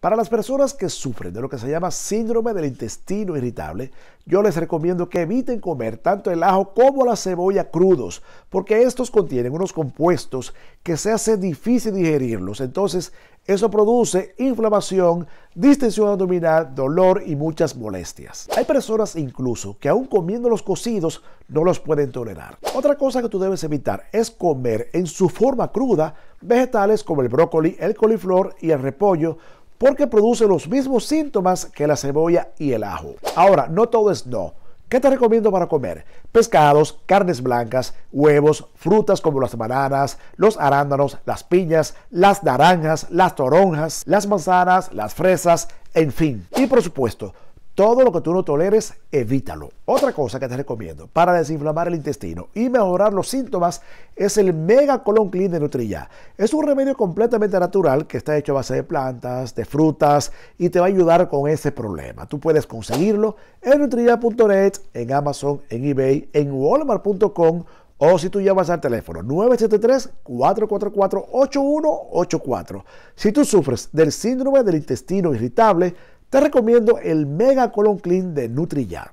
Para las personas que sufren de lo que se llama síndrome del intestino irritable, yo les recomiendo que eviten comer tanto el ajo como la cebolla crudos, porque estos contienen unos compuestos que se hace difícil digerirlos. Entonces, eso produce inflamación, distensión abdominal, dolor y muchas molestias. Hay personas incluso que aún comiendo los cocidos no los pueden tolerar. Otra cosa que tú debes evitar es comer en su forma cruda vegetales como el brócoli, el coliflor y el repollo porque produce los mismos síntomas que la cebolla y el ajo. Ahora, no todo es no. ¿Qué te recomiendo para comer? Pescados, carnes blancas, huevos, frutas como las bananas, los arándanos, las piñas, las naranjas, las toronjas, las manzanas, las fresas, en fin. Y por supuesto, todo lo que tú no toleres, evítalo. Otra cosa que te recomiendo para desinflamar el intestino y mejorar los síntomas es el Mega Colon Clean de Nutrilla. Es un remedio completamente natural que está hecho a base de plantas, de frutas y te va a ayudar con ese problema. Tú puedes conseguirlo en nutrilla.net, en Amazon, en eBay, en walmart.com o si tú llamas al teléfono 973-444-8184. Si tú sufres del síndrome del intestino irritable, te recomiendo el Mega Colon Clean de NutriYard.